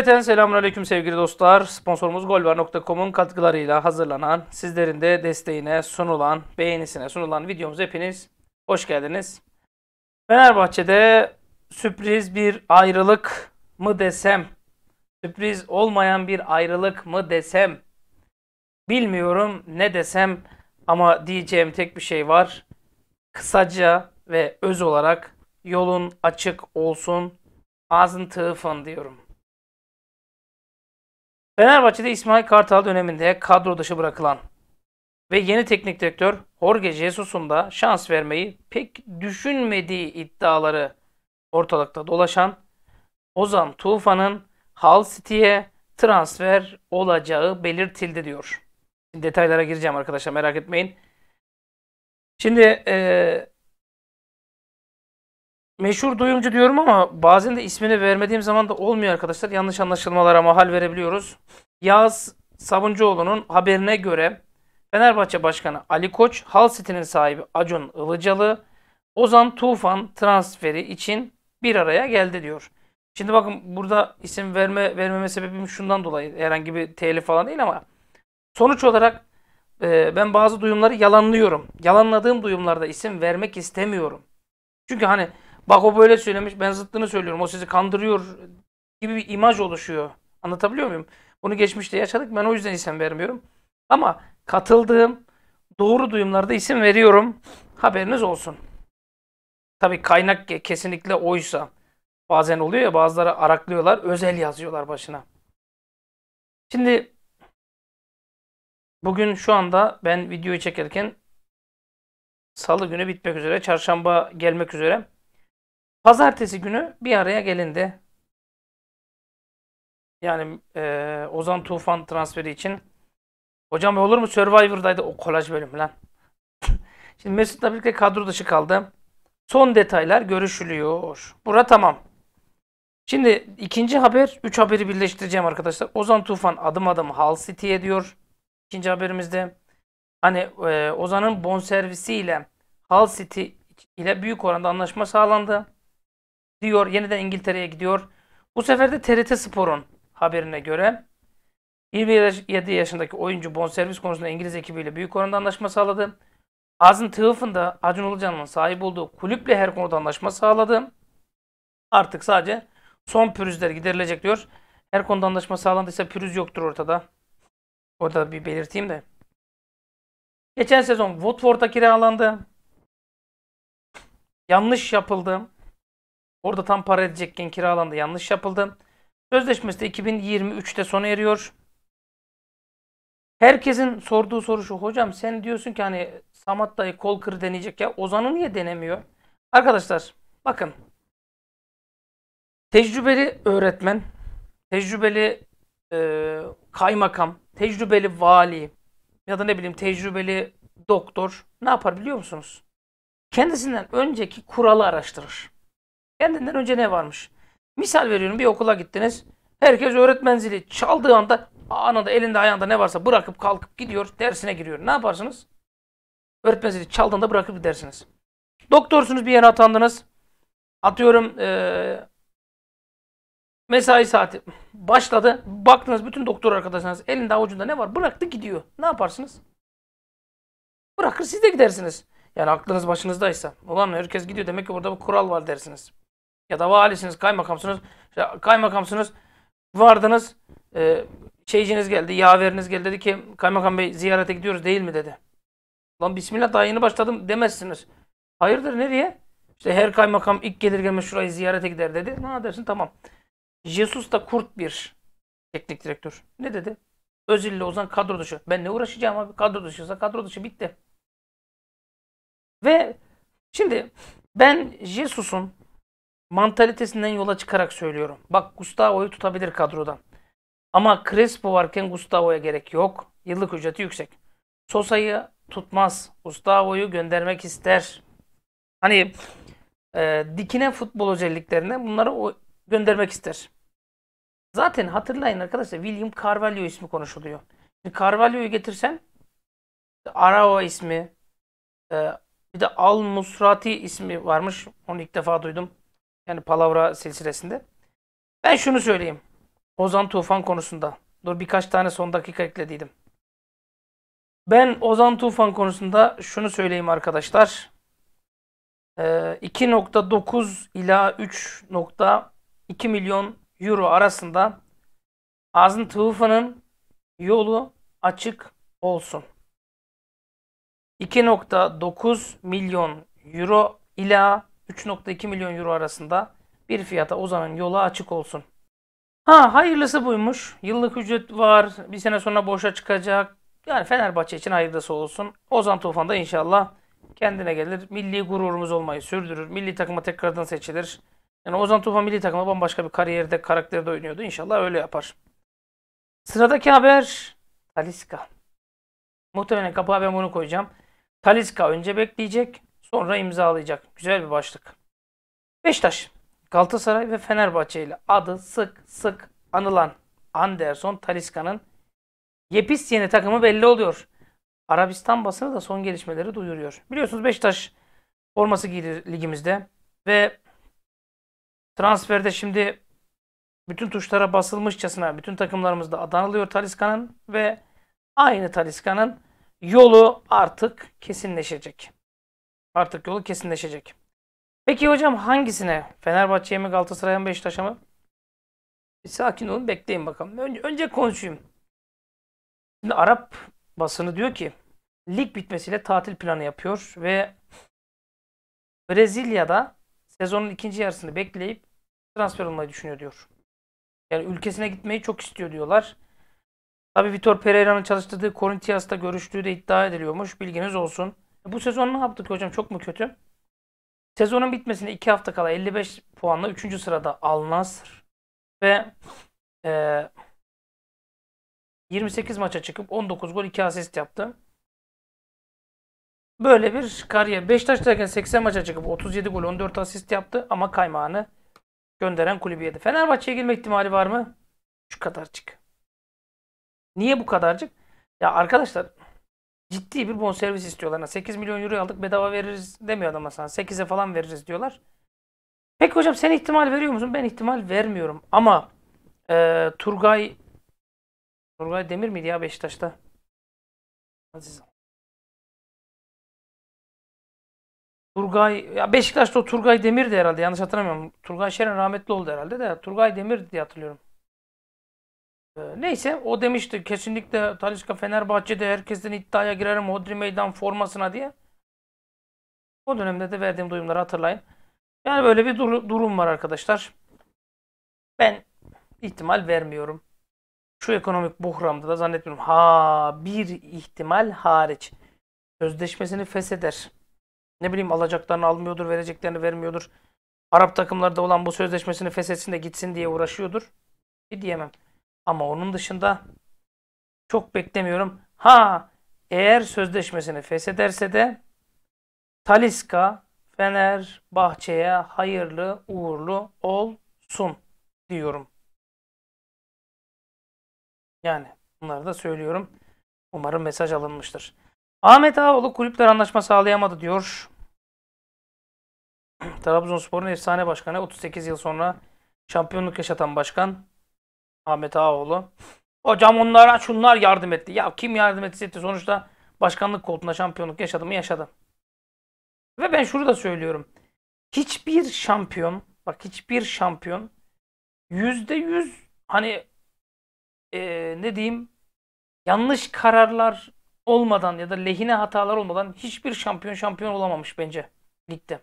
Cümleten selamun aleyküm sevgili dostlar. Sponsorumuz golvar.com'un katkılarıyla hazırlanan, sizlerin de desteğine sunulan, beğenisine sunulan videomuz hepiniz hoş geldiniz. Fenerbahçe'de sürpriz bir ayrılık mı desem, sürpriz olmayan bir ayrılık mı desem, bilmiyorum ne desem ama diyeceğim tek bir şey var. Kısaca ve öz olarak yolun açık olsun, ağzın tığ diyorum. Fenerbahçe'de İsmail Kartal döneminde kadro dışı bırakılan ve yeni teknik direktör Jorge Jesus'un da şans vermeyi pek düşünmediği iddiaları ortalıkta dolaşan Ozan Tufan'ın Hull City'ye transfer olacağı belirtildi diyor. Detaylara gireceğim arkadaşlar merak etmeyin. Şimdi e, meşhur duyumcu diyorum ama bazen de ismini vermediğim zaman da olmuyor arkadaşlar. Yanlış anlaşılmalara mahal verebiliyoruz. Yaz Sabuncuoğlu'nun haberine göre Fenerbahçe Başkanı Ali Koç, Hal City'nin sahibi Acun Ilıcalı, Ozan Tufan transferi için bir araya geldi diyor. Şimdi bakın burada isim verme vermeme sebebim şundan dolayı herhangi bir telif falan değil ama sonuç olarak e, ben bazı duyumları yalanlıyorum. Yalanladığım duyumlarda isim vermek istemiyorum. Çünkü hani Bak o böyle söylemiş ben zıttını söylüyorum. O sizi kandırıyor gibi bir imaj oluşuyor. Anlatabiliyor muyum? Bunu geçmişte yaşadık. Ben o yüzden isim vermiyorum. Ama katıldığım doğru duyumlarda isim veriyorum. Haberiniz olsun. Tabii kaynak kesinlikle oysa. Bazen oluyor ya bazıları araklıyorlar. Özel yazıyorlar başına. Şimdi bugün şu anda ben videoyu çekerken salı günü bitmek üzere. Çarşamba gelmek üzere. Pazartesi günü bir araya gelindi. Yani e, Ozan Tufan transferi için. Hocam e, olur mu Survivor'daydı o kolaj bölüm lan. Şimdi Mesut'la birlikte kadro dışı kaldı. Son detaylar görüşülüyor. Bura tamam. Şimdi ikinci haber, üç haberi birleştireceğim arkadaşlar. Ozan Tufan adım adım Hull City'ye diyor. İkinci haberimizde. Hani e, Ozan'ın bonservisiyle Hull City ile büyük oranda anlaşma sağlandı diyor. Yeniden İngiltere'ye gidiyor. Bu sefer de TRT Spor'un haberine göre 27 yaşındaki oyuncu bonservis konusunda İngiliz ekibiyle büyük oranda anlaşma sağladı. Azın Tığıf'ın da Acun Ilıcan'ın sahip olduğu kulüple her konuda anlaşma sağladı. Artık sadece son pürüzler giderilecek diyor. Her konuda anlaşma sağlandıysa pürüz yoktur ortada. Orada bir belirteyim de. Geçen sezon Watford'a kiralandı. Yanlış yapıldı. Orada tam para edecekken kiralandı. Yanlış yapıldı. Sözleşmesi de 2023'te sona eriyor. Herkesin sorduğu soru şu. Hocam sen diyorsun ki hani Samat dayı kol kırı deneyecek ya. Ozan'ı niye denemiyor? Arkadaşlar bakın. Tecrübeli öğretmen, tecrübeli e, kaymakam, tecrübeli vali ya da ne bileyim tecrübeli doktor ne yapar biliyor musunuz? Kendisinden önceki kuralı araştırır. Kendinden önce ne varmış? Misal veriyorum bir okula gittiniz. Herkes öğretmen zili çaldığı anda anında elinde ayağında ne varsa bırakıp kalkıp gidiyor dersine giriyor. Ne yaparsınız? Öğretmen zili çaldığında bırakıp gidersiniz. Doktorsunuz bir yere atandınız. Atıyorum ee, mesai saati başladı. Baktınız bütün doktor arkadaşlarınız elinde avucunda ne var? Bıraktı gidiyor. Ne yaparsınız? Bırakır siz de gidersiniz. Yani aklınız başınızdaysa. Ulan herkes gidiyor demek ki burada bir kural var dersiniz ya da valisiniz, kaymakamsınız, kaymakamsınız, vardınız, e, şeyciniz geldi, yaveriniz geldi dedi ki kaymakam bey ziyarete gidiyoruz değil mi dedi. Lan bismillah daha yeni başladım demezsiniz. Hayırdır nereye? İşte her kaymakam ilk gelir gelmez şurayı ziyarete gider dedi. Ne dersin tamam. Jesus da kurt bir teknik direktör. Ne dedi? Özil'le Ozan kadro dışı. Ben ne uğraşacağım abi? Kadro dışıysa kadro dışı bitti. Ve şimdi ben Jesus'un mantalitesinden yola çıkarak söylüyorum. Bak Gustavo'yu tutabilir kadrodan. Ama Crespo varken Gustavo'ya gerek yok. Yıllık ücreti yüksek. Sosa'yı tutmaz. Gustavo'yu göndermek ister. Hani e, dikine futbol özelliklerine bunları o, göndermek ister. Zaten hatırlayın arkadaşlar William Carvalho ismi konuşuluyor. Carvalho'yu getirsen Arao ismi e, bir de Al Musrati ismi varmış. Onu ilk defa duydum. Yani palavra silsilesinde. Ben şunu söyleyeyim. Ozan Tufan konusunda. Dur birkaç tane son dakika eklediydim. Ben Ozan Tufan konusunda şunu söyleyeyim arkadaşlar. 2.9 ee, ila 3.2 milyon euro arasında Azın Tufan'ın yolu açık olsun. 2.9 milyon euro ila 3.2 milyon euro arasında bir fiyata Ozan'ın yola açık olsun. Ha hayırlısı buymuş. Yıllık ücret var. Bir sene sonra boşa çıkacak. Yani Fenerbahçe için hayırlısı olsun. Ozan Tufan da inşallah kendine gelir. Milli gururumuz olmayı sürdürür. Milli takıma tekrardan seçilir. Yani Ozan Tufan milli takımda bambaşka bir kariyerde, karakterde oynuyordu. İnşallah öyle yapar. Sıradaki haber Taliska. Muhtemelen kapı ben bunu koyacağım. Taliska önce bekleyecek sonra imzalayacak. Güzel bir başlık. Beşiktaş, Galatasaray ve Fenerbahçe ile adı sık sık anılan Anderson Taliska'nın yepis yeni takımı belli oluyor. Arabistan basını da son gelişmeleri duyuruyor. Biliyorsunuz Beşiktaş forması giydi ligimizde ve transferde şimdi bütün tuşlara basılmışçasına bütün takımlarımızda adanılıyor Taliska'nın ve aynı Taliska'nın yolu artık kesinleşecek artık yolu kesinleşecek. Peki hocam hangisine? Fenerbahçe'ye mi Galatasaray'a mı Beşiktaş'a mı? Bir sakin olun bekleyin bakalım. Önce, önce konuşayım. Şimdi Arap basını diyor ki lig bitmesiyle tatil planı yapıyor ve Brezilya'da sezonun ikinci yarısını bekleyip transfer olmayı düşünüyor diyor. Yani ülkesine gitmeyi çok istiyor diyorlar. Tabi Vitor Pereira'nın çalıştırdığı Corinthians'ta görüştüğü de iddia ediliyormuş. Bilginiz olsun. Bu sezon ne yaptık hocam? Çok mu kötü? Sezonun bitmesine 2 hafta kala 55 puanla 3. sırada Al Nasr ve e, 28 maça çıkıp 19 gol 2 asist yaptı. Böyle bir kariyer. Beşiktaş'tayken 80 maça çıkıp 37 gol 14 asist yaptı ama kaymağını gönderen kulübüydü. Fenerbahçe'ye girme ihtimali var mı? Şu kadarcık. Niye bu kadarcık? Ya arkadaşlar ciddi bir bonservis istiyorlar. 8 hani milyon euro aldık bedava veririz demiyor adam sana. 8'e falan veririz diyorlar. Peki hocam sen ihtimal veriyor musun? Ben ihtimal vermiyorum. Ama e, Turgay Turgay Demir miydi ya Beşiktaş'ta? Aziz. Turgay, ya Beşiktaş'ta o Turgay Demir'di herhalde yanlış hatırlamıyorum. Turgay Şeren rahmetli oldu herhalde de Turgay Demir diye hatırlıyorum. Ee, neyse o demişti kesinlikle Talişka Fenerbahçe'de herkesten iddiaya girerim Hodri Meydan formasına diye. O dönemde de verdiğim duyumları hatırlayın. Yani böyle bir dur durum var arkadaşlar. Ben ihtimal vermiyorum. Şu ekonomik buhramda da zannetmiyorum. Ha bir ihtimal hariç. Sözleşmesini fesheder. Ne bileyim alacaklarını almıyordur, vereceklerini vermiyordur. Arap takımlarda olan bu sözleşmesini feshetsin de gitsin diye uğraşıyordur. Bir diyemem. Ama onun dışında çok beklemiyorum. Ha eğer sözleşmesini feshederse de Taliska Fener Bahçe'ye hayırlı uğurlu olsun diyorum. Yani bunları da söylüyorum. Umarım mesaj alınmıştır. Ahmet Ağoğlu kulüpler anlaşma sağlayamadı diyor. Trabzonspor'un efsane başkanı 38 yıl sonra şampiyonluk yaşatan başkan Ahmet Ağaoğlu. Hocam onlara şunlar yardım etti. Ya kim yardım etti etti sonuçta başkanlık koltuğunda şampiyonluk yaşadı mı yaşadı. Ve ben şunu da söylüyorum. Hiçbir şampiyon bak hiçbir şampiyon yüzde yüz hani ee, ne diyeyim yanlış kararlar olmadan ya da lehine hatalar olmadan hiçbir şampiyon şampiyon olamamış bence ligde.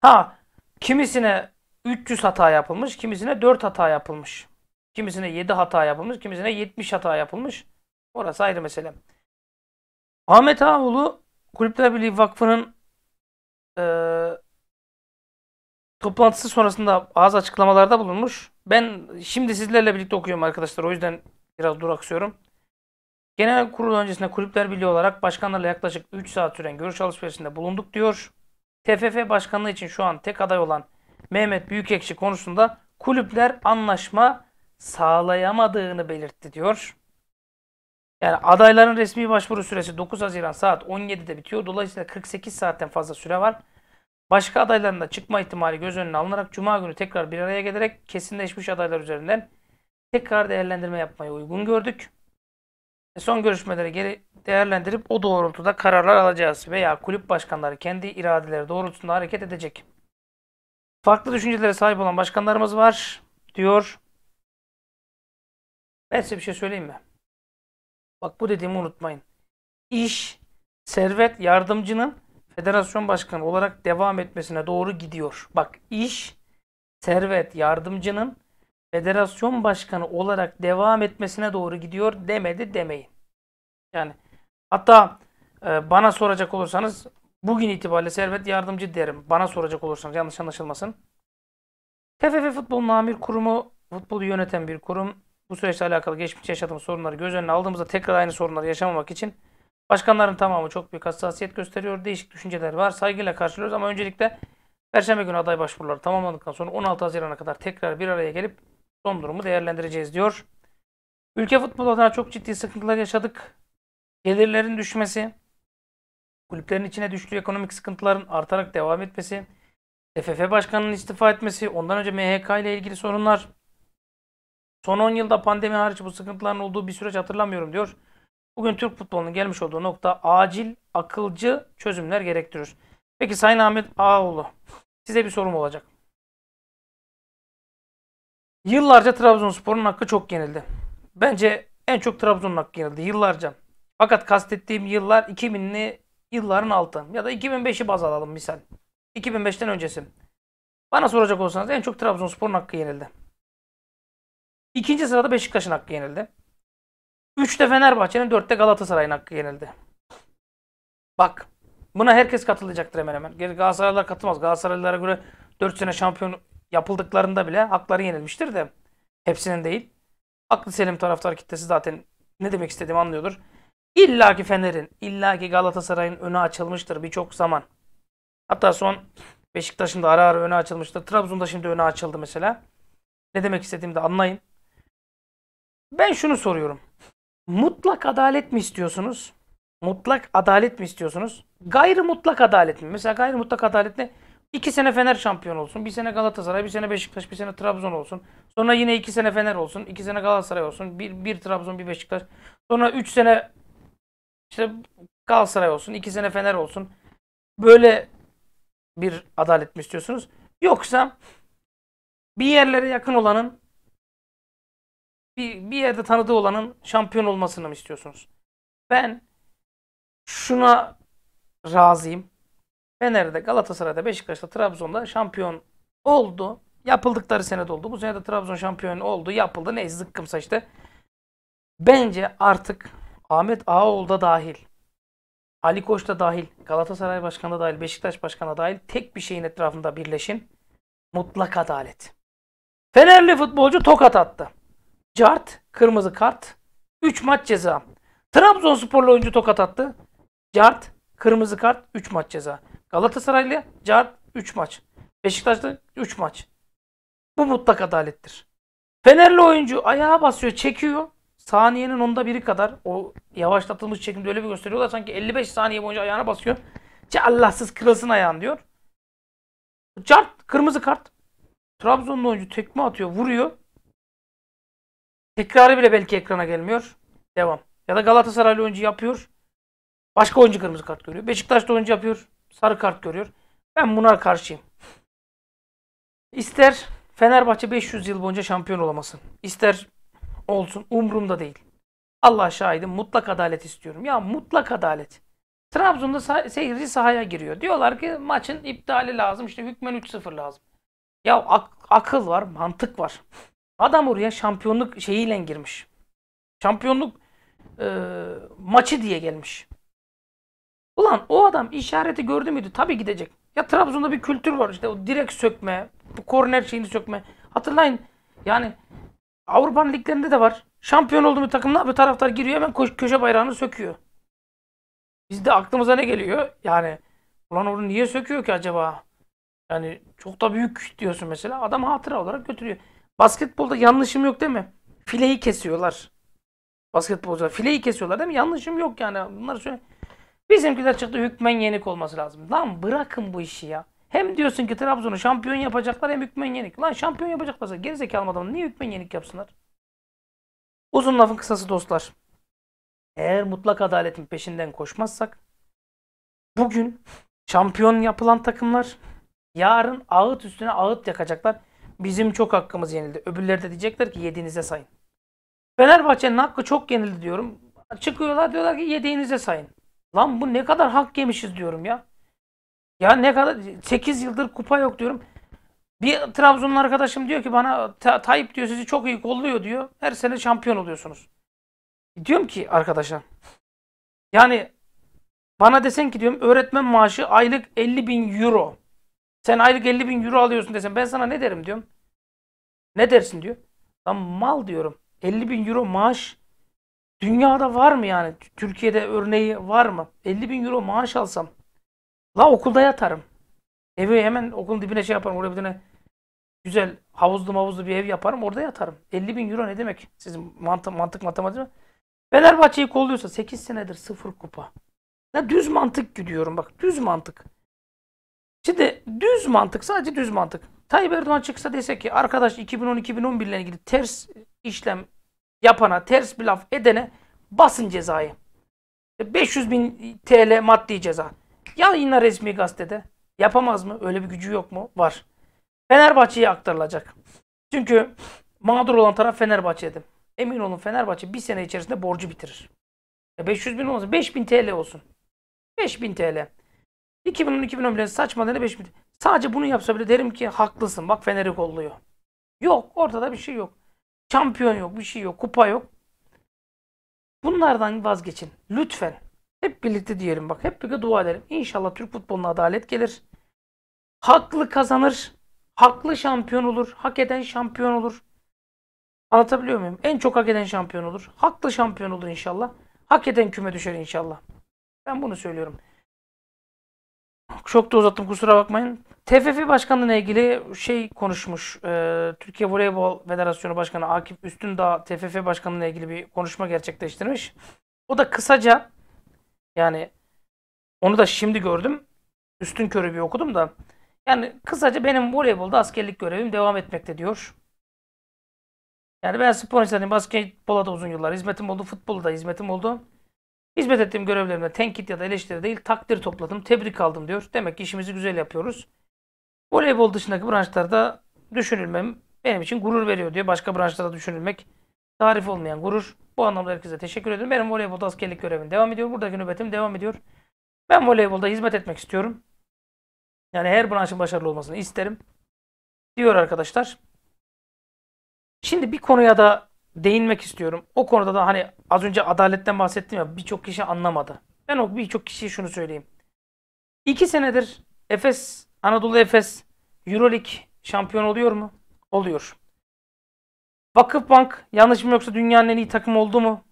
Ha kimisine 300 hata yapılmış, kimisine 4 hata yapılmış. Kimisine 7 hata yapılmış, kimisine 70 hata yapılmış. Orası ayrı mesele. Ahmet Ağoğlu Kulüpler Birliği Vakfı'nın e, toplantısı sonrasında bazı açıklamalarda bulunmuş. Ben şimdi sizlerle birlikte okuyorum arkadaşlar. O yüzden biraz duraksıyorum. Genel kurul öncesinde Kulüpler Birliği olarak başkanlarla yaklaşık 3 saat süren görüş alışverişinde bulunduk diyor. TFF başkanlığı için şu an tek aday olan Mehmet Büyükekşi konusunda kulüpler anlaşma sağlayamadığını belirtti diyor. Yani adayların resmi başvuru süresi 9 Haziran saat 17'de bitiyor. Dolayısıyla 48 saatten fazla süre var. Başka adayların da çıkma ihtimali göz önüne alınarak Cuma günü tekrar bir araya gelerek kesinleşmiş adaylar üzerinden tekrar değerlendirme yapmayı uygun gördük. E, son görüşmeleri geri değerlendirip o doğrultuda kararlar alacağız veya kulüp başkanları kendi iradeleri doğrultusunda hareket edecek. Farklı düşüncelere sahip olan başkanlarımız var diyor. Ben size bir şey söyleyeyim mi? Bak bu dediğimi unutmayın. İş, servet yardımcının federasyon başkanı olarak devam etmesine doğru gidiyor. Bak iş, servet yardımcının federasyon başkanı olarak devam etmesine doğru gidiyor demedi demeyin. Yani hatta e, bana soracak olursanız Bugün itibariyle servet yardımcı derim. Bana soracak olursanız yanlış anlaşılmasın. TFF Futbol Namir Kurumu futbolu yöneten bir kurum. Bu süreçle alakalı geçmiş yaşadığımız sorunları göz önüne aldığımızda tekrar aynı sorunları yaşamamak için başkanların tamamı çok büyük hassasiyet gösteriyor. Değişik düşünceler var. Saygıyla karşılıyoruz ama öncelikle Perşembe günü aday başvuruları tamamlandıktan sonra 16 Haziran'a kadar tekrar bir araya gelip son durumu değerlendireceğiz diyor. Ülke futbolu adına çok ciddi sıkıntılar yaşadık. Gelirlerin düşmesi, kulüplerin içine düştüğü ekonomik sıkıntıların artarak devam etmesi, FFF başkanının istifa etmesi, ondan önce MHK ile ilgili sorunlar, son 10 yılda pandemi hariç bu sıkıntıların olduğu bir süreç hatırlamıyorum diyor. Bugün Türk futbolunun gelmiş olduğu nokta acil, akılcı çözümler gerektirir. Peki Sayın Ahmet Ağoğlu, size bir sorum olacak. Yıllarca Trabzonspor'un hakkı çok yenildi. Bence en çok Trabzon'un hakkı yenildi yıllarca. Fakat kastettiğim yıllar 2000'li yılların altı ya da 2005'i baz alalım misal. 2005'ten öncesi. Bana soracak olsanız en çok Trabzonspor'un hakkı yenildi. İkinci sırada Beşiktaş'ın hakkı yenildi. Üçte Fenerbahçe'nin, dörtte Galatasaray'ın hakkı yenildi. Bak buna herkes katılacaktır hemen hemen. Galatasaraylılar katılmaz. Galatasaraylılara göre 4 sene şampiyon yapıldıklarında bile hakları yenilmiştir de hepsinin değil. Aklı Selim taraftar kitlesi zaten ne demek istediğimi anlıyordur. İlla ki Fener'in, illa ki Galatasaray'ın önü açılmıştır birçok zaman. Hatta son Beşiktaş'ın da ara ara önü açılmıştır. Trabzon'da şimdi önü açıldı mesela. Ne demek istediğimi de anlayın. Ben şunu soruyorum. Mutlak adalet mi istiyorsunuz? Mutlak adalet mi istiyorsunuz? Gayrı mutlak adalet mi? Mesela gayrı mutlak adalet ne? İki sene Fener şampiyon olsun. Bir sene Galatasaray, bir sene Beşiktaş, bir sene Trabzon olsun. Sonra yine iki sene Fener olsun. iki sene Galatasaray olsun. Bir, bir Trabzon, bir Beşiktaş. Sonra üç sene işte Galatasaray olsun, iki sene Fener olsun. Böyle bir adalet mi istiyorsunuz? Yoksa bir yerlere yakın olanın bir, bir yerde tanıdığı olanın şampiyon olmasını mı istiyorsunuz? Ben şuna razıyım. Fener'de, Galatasaray'da, Beşiktaş'ta, Trabzon'da şampiyon oldu. Yapıldıkları sene oldu. Bu sene de Trabzon şampiyon oldu. Yapıldı. Neyse zıkkımsa işte. Bence artık Ahmet Ağaoğlu da dahil. Ali Koç da dahil. Galatasaray Başkanı da dahil. Beşiktaş Başkanı da dahil. Tek bir şeyin etrafında birleşin. Mutlak adalet. Fenerli futbolcu tokat attı. Cart, kırmızı kart, 3 maç ceza. Trabzonsporlu oyuncu tokat attı. Cart, kırmızı kart, 3 maç ceza. Galatasaraylı Cart 3 maç. Beşiktaş'ta 3 maç. Bu mutlak adalettir. Fenerli oyuncu ayağa basıyor, çekiyor saniyenin onda biri kadar o yavaşlatılmış çekimde öyle bir gösteriyorlar sanki 55 saniye boyunca ayağına basıyor. Ce Allahsız kırılsın ayağın diyor. Cart kırmızı kart. Trabzonlu oyuncu tekme atıyor, vuruyor. Tekrarı bile belki ekrana gelmiyor. Devam. Ya da Galatasaraylı oyuncu yapıyor. Başka oyuncu kırmızı kart görüyor. Beşiktaşlı oyuncu yapıyor. Sarı kart görüyor. Ben buna karşıyım. İster Fenerbahçe 500 yıl boyunca şampiyon olamasın. İster olsun umrumda değil. Allah şahidim mutlak adalet istiyorum. Ya mutlak adalet. Trabzon'da sah seyirci sahaya giriyor. Diyorlar ki maçın iptali lazım. İşte hükmen 3-0 lazım. Ya ak akıl var, mantık var. Adam oraya şampiyonluk şeyiyle girmiş. Şampiyonluk e, maçı diye gelmiş. Ulan o adam işareti gördü müydü? Tabii gidecek. Ya Trabzon'da bir kültür var işte o direkt sökme, bu korner şeyini sökme. Hatırlayın yani Avrupa'nın liglerinde de var. Şampiyon olduğu bir takım ne Taraftar giriyor hemen köşe bayrağını söküyor. Bizde aklımıza ne geliyor? Yani ulan onu niye söküyor ki acaba? Yani çok da büyük diyorsun mesela. Adam hatıra olarak götürüyor. Basketbolda yanlışım yok değil mi? Fileyi kesiyorlar. Basketbolda fileyi kesiyorlar değil mi? Yanlışım yok yani. Bunlar şöyle... Bizimkiler çıktı hükmen yenik olması lazım. Lan bırakın bu işi ya. Hem diyorsun ki Trabzon'u şampiyon yapacaklar hem hükmen yenik. Lan şampiyon yapacaklarsa gerizekalı adamı niye hükmen yenik yapsınlar? Uzun lafın kısası dostlar. Eğer mutlak adaletin peşinden koşmazsak bugün şampiyon yapılan takımlar yarın ağıt üstüne ağıt yakacaklar. Bizim çok hakkımız yenildi. Öbürleri de diyecekler ki yediğinize sayın. Fenerbahçe'nin hakkı çok yenildi diyorum. Çıkıyorlar diyorlar ki yediğinize sayın. Lan bu ne kadar hak yemişiz diyorum ya. Ya ne kadar 8 yıldır kupa yok diyorum. Bir Trabzonlu arkadaşım diyor ki bana Ta Tayyip diyor sizi çok iyi kolluyor diyor. Her sene şampiyon oluyorsunuz. Diyorum ki arkadaşa yani bana desen ki diyorum öğretmen maaşı aylık 50 bin euro. Sen aylık 50 bin euro alıyorsun desen ben sana ne derim diyorum. Ne dersin diyor. Lan mal diyorum. 50 bin euro maaş dünyada var mı yani? Türkiye'de örneği var mı? 50 bin euro maaş alsam La okulda yatarım. Evi hemen okulun dibine şey yaparım. Oraya bir tane güzel havuzlu havuzlu bir ev yaparım. Orada yatarım. 50 bin euro ne demek? Sizin mantık, mantık matematik mi? Fenerbahçe'yi kolluyorsa 8 senedir sıfır kupa. Ya düz mantık gidiyorum bak. Düz mantık. Şimdi düz mantık sadece düz mantık. Tayyip Erdoğan çıksa dese ki arkadaş 2010-2011 ile ilgili ters işlem yapana, ters bir laf edene basın cezayı. 500 e, bin TL maddi ceza yayınla resmi gazetede. Yapamaz mı? Öyle bir gücü yok mu? Var. Fenerbahçe'ye aktarılacak. Çünkü mağdur olan taraf Fenerbahçe'dir. Emin olun Fenerbahçe bir sene içerisinde borcu bitirir. 500 bin olmasın. bin TL olsun. 5 bin TL. 2010-2011 saçma dedi 5000 TL. Sadece bunu yapsa bile derim ki haklısın. Bak Fener'i kolluyor. Yok. Ortada bir şey yok. Şampiyon yok. Bir şey yok. Kupa yok. Bunlardan vazgeçin. Lütfen. Hep birlikte diyelim bak. Hep birlikte dua edelim. İnşallah Türk futboluna adalet gelir. Haklı kazanır. Haklı şampiyon olur. Hak eden şampiyon olur. Anlatabiliyor muyum? En çok hak eden şampiyon olur. Haklı şampiyon olur inşallah. Hak eden küme düşer inşallah. Ben bunu söylüyorum. Çok da uzattım kusura bakmayın. TFF Başkanı'na ilgili şey konuşmuş. E, Türkiye Voleybol Federasyonu Başkanı Akif Üstündağ TFF Başkanı'na ilgili bir konuşma gerçekleştirmiş. O da kısaca yani onu da şimdi gördüm. Üstün körü bir okudum da. Yani kısaca benim voleybolda askerlik görevim devam etmekte diyor. Yani ben spor insanıyım. Basketbola da uzun yıllar hizmetim oldu. futbolda da hizmetim oldu. Hizmet ettiğim görevlerimde tenkit ya da eleştiri değil takdir topladım. Tebrik aldım diyor. Demek ki işimizi güzel yapıyoruz. Voleybol dışındaki branşlarda düşünülmem benim için gurur veriyor diyor. Başka branşlarda düşünülmek tarif olmayan gurur. Bu anlamda herkese teşekkür ediyorum. Benim voleybolda askerlik görevim devam ediyor. Buradaki nöbetim devam ediyor. Ben voleybolda hizmet etmek istiyorum. Yani her branşın başarılı olmasını isterim. Diyor arkadaşlar. Şimdi bir konuya da değinmek istiyorum. O konuda da hani az önce adaletten bahsettim ya birçok kişi anlamadı. Ben o birçok kişiye şunu söyleyeyim. İki senedir Efes, Anadolu Efes Euroleague şampiyon oluyor mu? Oluyor. Vakıfbank yanlış mı yoksa dünyanın en iyi takım oldu mu?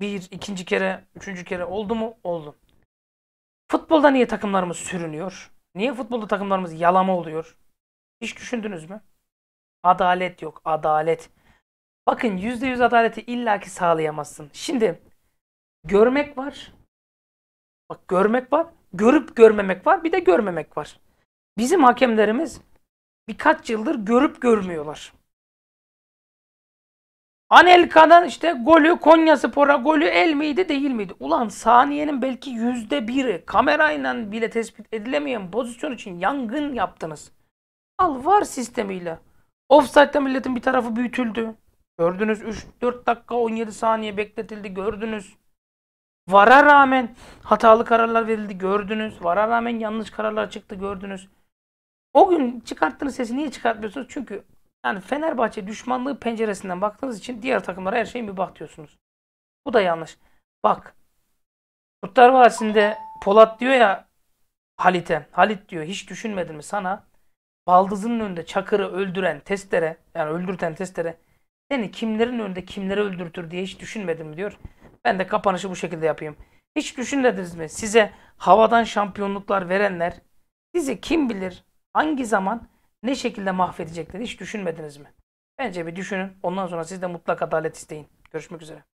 Bir, ikinci kere, üçüncü kere oldu mu? Oldu. Futbolda niye takımlarımız sürünüyor? Niye futbolda takımlarımız yalama oluyor? Hiç düşündünüz mü? Adalet yok, adalet. Bakın %100 adaleti illaki sağlayamazsın. Şimdi görmek var. Bak görmek var. Görüp görmemek var. Bir de görmemek var. Bizim hakemlerimiz birkaç yıldır görüp görmüyorlar. Anelka'dan işte golü Konya Spor'a golü el miydi değil miydi? Ulan saniyenin belki yüzde biri kamerayla bile tespit edilemeyen pozisyon için yangın yaptınız. Al var sistemiyle. Offside'da milletin bir tarafı büyütüldü. Gördünüz 3-4 dakika 17 saniye bekletildi gördünüz. Vara rağmen hatalı kararlar verildi gördünüz. Vara rağmen yanlış kararlar çıktı gördünüz. O gün çıkarttığınız sesi niye çıkartmıyorsunuz? Çünkü yani Fenerbahçe düşmanlığı penceresinden baktığınız için diğer takımlara her şeyi bir bak diyorsunuz. Bu da yanlış. Bak. Kurtlar Vadisi'nde Polat diyor ya Halit'e. Halit diyor hiç düşünmedin mi sana? Baldızının önünde Çakır'ı öldüren testere yani öldürten testere seni kimlerin önünde kimleri öldürtür diye hiç düşünmedin mi diyor. Ben de kapanışı bu şekilde yapayım. Hiç düşünmediniz mi? Size havadan şampiyonluklar verenler sizi kim bilir hangi zaman ne şekilde mahvedeceklerini hiç düşünmediniz mi? Bence bir düşünün. Ondan sonra siz de mutlak adalet isteyin. Görüşmek üzere.